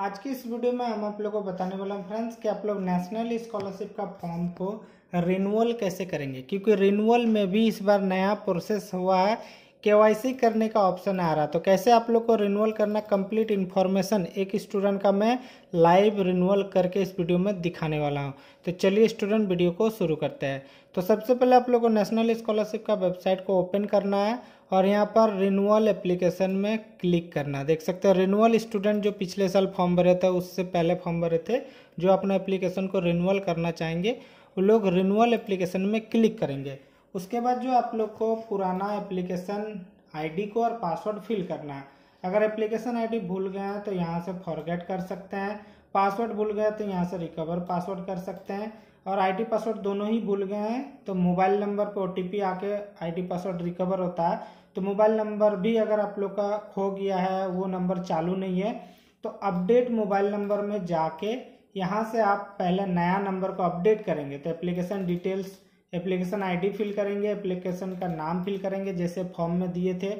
आज की इस वीडियो में हम आप लोगों को बताने वाला हूँ फ्रेंड्स कि आप लोग नेशनल स्कॉलरशिप का फॉर्म को रिन्यूअल कैसे करेंगे क्योंकि रिन्यूअल में भी इस बार नया प्रोसेस हुआ है केवाईसी करने का ऑप्शन आ रहा है तो कैसे आप लोग को रिन्यूअल करना कंप्लीट इन्फॉर्मेशन एक स्टूडेंट का मैं लाइव रिन्यूअल करके इस वीडियो में दिखाने वाला हूँ तो चलिए स्टूडेंट वीडियो को शुरू करते हैं तो सबसे पहले आप लोग को नेशनल स्कॉलरशिप का वेबसाइट को ओपन करना है और यहाँ पर रिन्यूअल एप्लीकेशन में क्लिक करना देख सकते हैं रिन्यूअल स्टूडेंट जो पिछले साल फॉर्म भरे थे उससे पहले फॉर्म भरे थे जो अपना एप्लीकेशन को रिन्यूअल करना चाहेंगे वो लोग रिन्यूअल एप्लीकेशन में क्लिक करेंगे उसके बाद जो आप लोग को पुराना एप्लीकेशन आईडी को और पासवर्ड फिल करना है अगर एप्लीकेशन आईडी भूल गए हैं तो यहाँ से फॉरगेट कर सकते हैं पासवर्ड भूल गए तो यहाँ से रिकवर पासवर्ड कर सकते हैं और आईडी पासवर्ड दोनों ही भूल गए हैं तो मोबाइल नंबर पर ओ आके आईडी पासवर्ड रिकवर होता है तो मोबाइल नंबर भी अगर आप लोग का खो गया है वो नंबर चालू नहीं है तो अपडेट मोबाइल नंबर में जाके यहाँ से आप पहले नया नंबर को अपडेट करेंगे तो application details application ID fill करेंगे एप्लीकेशन का नाम फिल करेंगे जैसे फॉर्म में दिए थे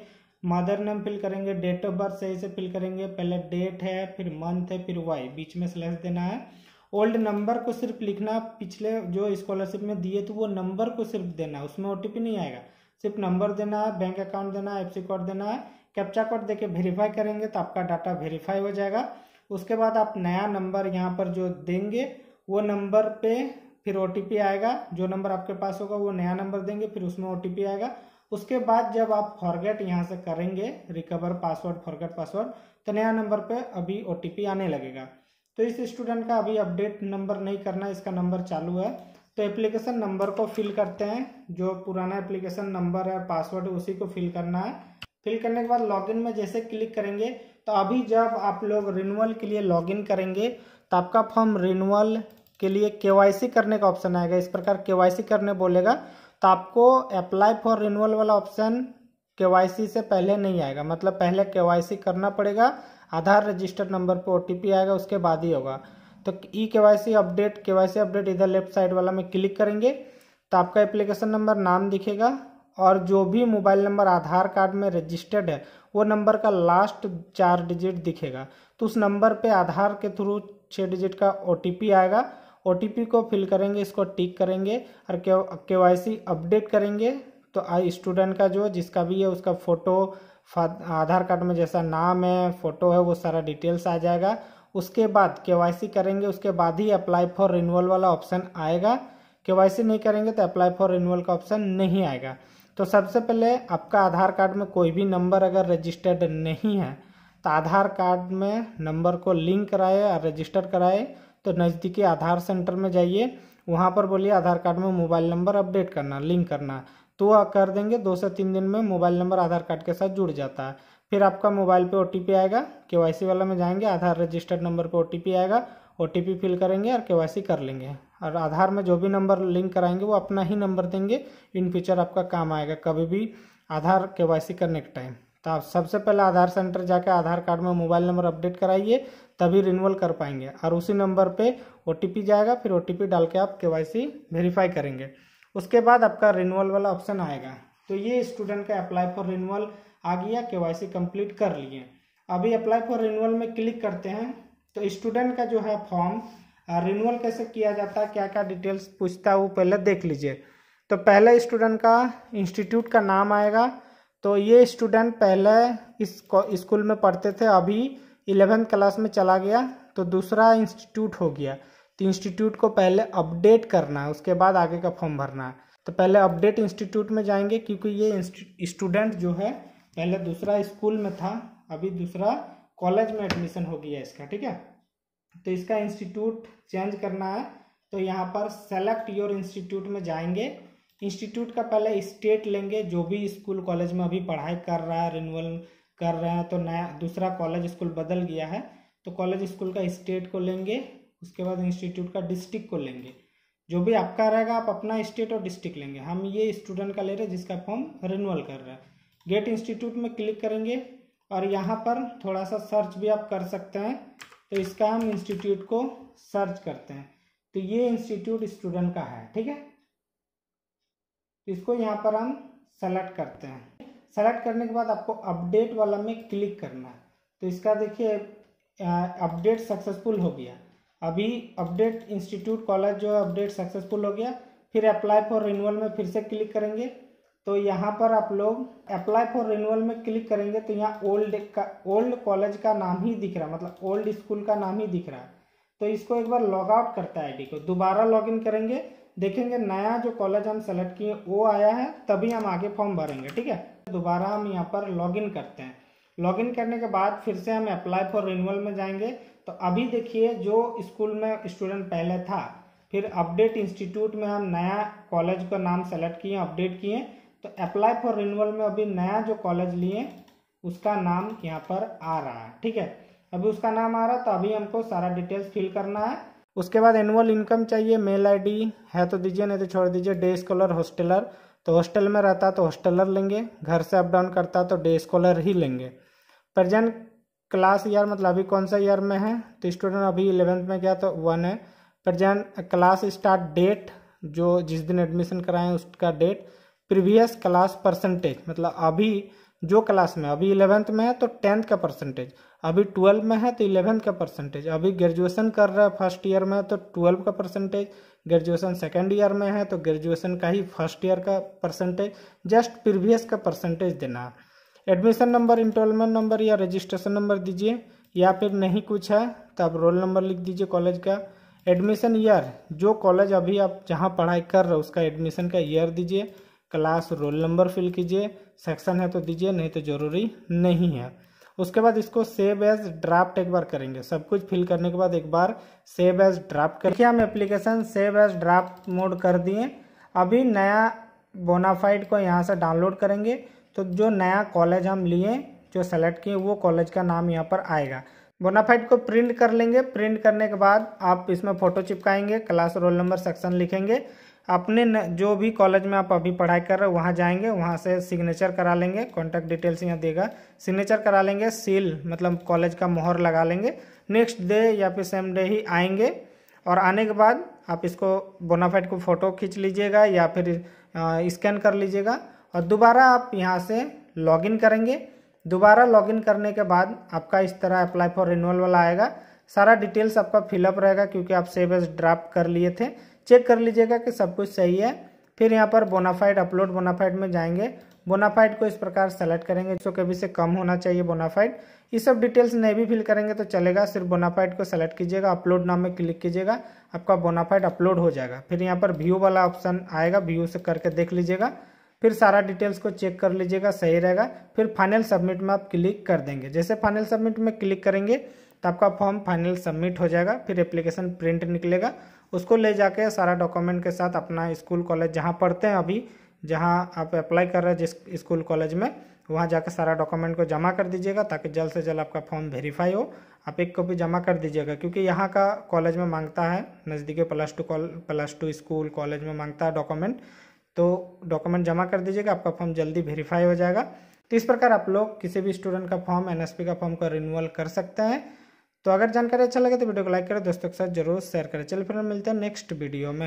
मदर नेम फिल करेंगे डेट ऑफ बर्थ सही से फिल करेंगे पहले डेट है फिर मंथ है फिर वाई बीच में स्लैश देना है ओल्ड नंबर को सिर्फ लिखना पिछले जो स्कॉलरशिप में दिए थे वो नंबर को सिर्फ देना है उसमें ओ नहीं आएगा सिर्फ नंबर देना है बैंक अकाउंट देना है एफ कोड देना है कैप्चा कोड देके वेरीफाई करेंगे तो आपका डाटा वेरीफाई हो जाएगा उसके बाद आप नया नंबर यहाँ पर जो देंगे वो नंबर पे फिर ओ आएगा जो नंबर आपके पास होगा वो नया नंबर देंगे फिर उसमें ओ आएगा उसके बाद जब आप फॉरगेट यहाँ से करेंगे रिकवर पासवर्ड फॉरगेट पासवर्ड तो नया नंबर पे अभी ओ आने लगेगा तो इस स्टूडेंट का अभी अपडेट नंबर नहीं करना इसका नंबर चालू है तो एप्लीकेशन नंबर को फिल करते हैं जो पुराना एप्लीकेशन नंबर है पासवर्ड उसी को फिल करना है फिल करने के बाद लॉगिन में जैसे क्लिक करेंगे तो अभी जब आप लोग रिनूअल के लिए लॉगिन करेंगे तो आपका फॉर्म रिनूअल के लिए के करने का ऑप्शन आएगा इस प्रकार के करने बोलेगा तो आपको अप्लाई फॉर रिन्यूअल वाला ऑप्शन के से पहले नहीं आएगा मतलब पहले के करना पड़ेगा आधार रजिस्टर नंबर पर ओ आएगा उसके बाद ही होगा तो ई के अपडेट के अपडेट इधर लेफ्ट साइड वाला में क्लिक करेंगे तो आपका एप्लीकेशन नंबर नाम दिखेगा और जो भी मोबाइल नंबर आधार कार्ड में रजिस्टर्ड है वो नंबर का लास्ट चार डिजिट दिखेगा तो उस नंबर पे आधार के थ्रू छः डिजिट का ओ आएगा ओ को फिल करेंगे इसको टिक करेंगे और के वाई अपडेट करेंगे तो आई स्टूडेंट का जो जिसका भी है उसका फ़ोटो आधार कार्ड में जैसा नाम है फ़ोटो है वो सारा डिटेल्स आ जाएगा उसके बाद के करेंगे उसके बाद ही अप्लाई फॉर रिन्यूअल वाला ऑप्शन आएगा के नहीं करेंगे तो अप्लाई फॉर रिन्यूअल का ऑप्शन नहीं आएगा तो सबसे पहले आपका आधार कार्ड में कोई भी नंबर अगर रजिस्टर्ड नहीं है तो आधार कार्ड में नंबर को लिंक कराए और रजिस्टर कराए तो नज़दीकी आधार सेंटर में जाइए वहाँ पर बोलिए आधार कार्ड में मोबाइल नंबर अपडेट करना लिंक करना तो कर देंगे दो से तीन दिन में मोबाइल नंबर आधार कार्ड के साथ जुड़ जाता है फिर आपका मोबाइल पे ओ आएगा के वाला में जाएंगे आधार रजिस्टर्ड नंबर पे ओ आएगा ओ फिल करेंगे और के कर लेंगे और आधार में जो भी नंबर लिंक कराएंगे वो अपना ही नंबर देंगे इन फ्यूचर आपका काम आएगा कभी भी आधार के करने के टाइम तो आप सबसे पहले आधार सेंटर जाके आधार कार्ड में मोबाइल नंबर अपडेट कराइए तभी रिन्यूअल कर पाएंगे और उसी नंबर पे ओ जाएगा फिर ओ डाल के आप के वाई वेरीफाई करेंगे उसके बाद आपका रिन्यूअल वाला ऑप्शन आएगा तो ये स्टूडेंट का अप्लाई फॉर रिन्यूअल आ गया के वाई कर लिए अभी अप्लाई फॉर रिन्यूअल में क्लिक करते हैं तो स्टूडेंट का जो है फॉर्म रिन्यूअल कैसे किया जाता है क्या क्या डिटेल्स पूछता है वो पहले देख लीजिए तो पहले स्टूडेंट का इंस्टीट्यूट का नाम आएगा तो ये स्टूडेंट पहले इस स्कूल में पढ़ते थे अभी इलेवेंथ क्लास में चला गया तो दूसरा इंस्टीट्यूट हो गया तो इंस्टीट्यूट को पहले अपडेट करना है उसके बाद आगे का फॉर्म भरना है तो पहले अपडेट इंस्टीट्यूट में जाएंगे क्योंकि ये स्टूडेंट जो है पहले दूसरा स्कूल में था अभी दूसरा कॉलेज में एडमिशन हो गया इसका ठीक है तो इसका इंस्टीट्यूट चेंज करना है तो यहाँ पर सेलेक्ट योर इंस्टीट्यूट में जाएंगे इंस्टीट्यूट का पहले स्टेट लेंगे जो भी स्कूल कॉलेज में अभी पढ़ाई कर रहा है रिन्यूअल कर रहे हैं तो नया दूसरा कॉलेज स्कूल बदल गया है तो कॉलेज स्कूल का स्टेट को लेंगे उसके बाद इंस्टीट्यूट का डिस्ट्रिक्ट को लेंगे जो भी आपका रहेगा आप अपना स्टेट और डिस्ट्रिक्ट लेंगे हम ये स्टूडेंट का ले रहे हैं जिसका फॉर्म रिन्यूअल कर रहा है गेट इंस्टीट्यूट में क्लिक करेंगे और यहाँ पर थोड़ा सा सर्च भी आप कर सकते हैं तो इसका हम इंस्टीट्यूट को सर्च करते हैं तो ये इंस्टीट्यूट स्टूडेंट का है ठीक है इसको यहाँ पर हम सेलेक्ट करते हैं सेलेक्ट करने के बाद आपको अपडेट वाला में क्लिक करना है तो इसका देखिए अपडेट सक्सेसफुल हो गया अभी अपडेट इंस्टीट्यूट कॉलेज जो है अपडेट सक्सेसफुल हो गया फिर अप्लाई फॉर रिन्यूअल में फिर से क्लिक करेंगे तो यहाँ पर आप लोग अप्लाई फॉर रिन्यूअल में क्लिक करेंगे तो यहाँ ओल्ड का ओल्ड कॉलेज का नाम ही दिख रहा है मतलब ओल्ड स्कूल का नाम ही दिख रहा है तो इसको एक बार लॉग आउट करता है आई को दोबारा इन करेंगे देखेंगे नया जो कॉलेज हम सेलेक्ट किए वो आया है तभी हम आगे फॉर्म भरेंगे ठीक है दोबारा हम यहाँ पर लॉगिन करते हैं लॉगिन करने के बाद फिर से हम अप्लाई फॉर रिन्यूअल में जाएंगे तो अभी देखिए जो स्कूल में स्टूडेंट पहले था फिर अपडेट इंस्टीट्यूट में हम नया कॉलेज का नाम सेलेक्ट किए अपडेट किए तो अप्लाई फॉर रिन्यूअल में अभी नया जो कॉलेज लिए उसका नाम यहाँ पर आ रहा है ठीक है अभी उसका नाम आ रहा है तो अभी हमको सारा डिटेल्स फिल करना है उसके बाद एनुअल इनकम चाहिए मेल आईडी है तो दीजिए नहीं तो छोड़ दीजिए डे स्कॉलर हॉस्टेलर तो हॉस्टल में रहता तो हॉस्टेलर लेंगे घर से अप डाउन करता तो डे स्कॉलर ही लेंगे प्रजेंट क्लास ईयर मतलब अभी कौन सा ईयर में है तो स्टूडेंट अभी इलेवेंथ में गया तो वन है प्रजेंट क्लास स्टार्ट डेट जो जिस दिन एडमिशन कराएं उसका डेट प्रीवियस क्लास परसेंटेज मतलब अभी जो क्लास में अभी इलेवेंथ में है तो टेंथ का परसेंटेज अभी ट्वेल्व में है तो इलेवेंथ का परसेंटेज अभी ग्रेजुएशन कर रहा है फर्स्ट ईयर में तो ट्वेल्व का परसेंटेज ग्रेजुएशन सेकेंड ईयर में है तो ग्रेजुएशन का ही फर्स्ट ईयर का परसेंटेज जस्ट प्रीवियस का परसेंटेज देना है एडमिशन नंबर इंटोलमेंट नंबर या रजिस्ट्रेशन नंबर दीजिए या फिर नहीं कुछ है तो आप रोल नंबर लिख दीजिए कॉलेज का एडमिशन ईयर जो कॉलेज अभी आप जहाँ पढ़ाई कर रहे हो उसका एडमिशन का ईयर दीजिए क्लास रोल नंबर फिल कीजिए सेक्शन है तो दीजिए नहीं तो ज़रूरी नहीं है उसके बाद इसको सेव एज ड्राफ्ट एक बार करेंगे सब कुछ फिल करने के बाद एक बार सेव एज ड्राफ्ट करके हम application save as draft mode कर दिए अभी नया बोनाफाइड को यहाँ से डाउनलोड करेंगे तो जो नया कॉलेज हम लिए जो सेलेक्ट किए वो कॉलेज का नाम यहाँ पर आएगा बोनाफाइड को प्रिंट कर लेंगे प्रिंट करने के बाद आप इसमें फ़ोटो चिपकाएंगे क्लास रोल नंबर सेक्शन लिखेंगे अपने न, जो भी कॉलेज में आप अभी पढ़ाई कर रहे हो वहाँ जाएंगे वहाँ से सिग्नेचर करा लेंगे कॉन्टैक्ट डिटेल्स यहाँ देगा सिग्नेचर करा लेंगे सील मतलब कॉलेज का मोहर लगा लेंगे नेक्स्ट डे या फिर सेम डे ही आएंगे और आने के बाद आप इसको बोनाफाइड को फ़ोटो खींच लीजिएगा या फिर स्कैन कर लीजिएगा और दोबारा आप यहाँ से लॉगिन करेंगे दोबारा लॉगिन करने के बाद आपका इस तरह अप्लाई फॉर रिन्यूअल वाला आएगा सारा डिटेल्स आपका फिलअप रहेगा क्योंकि आप सेव एज ड्राफ्ट कर लिए थे चेक कर लीजिएगा कि सब कुछ सही है फिर यहाँ पर बोनाफाइड अपलोड बोनाफाइड में जाएंगे बोनाफाइड को इस प्रकार सेलेक्ट करेंगे जो कभी से कम होना चाहिए बोनाफाइड ये सब डिटेल्स नहीं भी फिल करेंगे तो चलेगा सिर्फ बोनाफाइड को सेलेक्ट कीजिएगा अपलोड नाम में क्लिक कीजिएगा आपका बोनाफाइड अपलोड हो जाएगा फिर यहाँ पर व्यू वाला ऑप्शन आएगा व्यू से करके देख लीजिएगा फिर सारा डिटेल्स को चेक कर लीजिएगा सही रहेगा फिर फाइनल सबमिट में आप क्लिक कर देंगे जैसे फाइनल सबमिट में क्लिक करेंगे तो आपका फॉर्म फाइनल सबमिट हो जाएगा फिर एप्लीकेशन प्रिंट निकलेगा उसको ले जाके सारा डॉक्यूमेंट के साथ अपना स्कूल कॉलेज जहाँ पढ़ते हैं अभी जहाँ आप अप्लाई कर रहे हैं जिस स्कूल कॉलेज में वहाँ जाकर सारा डॉक्यूमेंट को जमा कर दीजिएगा ताकि जल्द से जल्द आपका फॉर्म वेरीफाई हो आप एक कॉपी जमा कर दीजिएगा क्योंकि यहाँ का कॉलेज में मांगता है नज़दीकी plus two plus two school college में मांगता है डॉक्यूमेंट तो डॉक्यूमेंट जमा कर दीजिएगा आपका फॉर्म जल्दी वेरीफाई हो जाएगा तो इस प्रकार आप लोग किसी भी स्टूडेंट का फॉर्म एनएसपी का फॉर्म का रिन्यूअल कर सकते हैं तो अगर जानकारी अच्छा लगे तो वीडियो को लाइक करें दोस्तों के साथ जरूर शेयर करें चलिए फिर मिलते हैं नेक्स्ट वीडियो में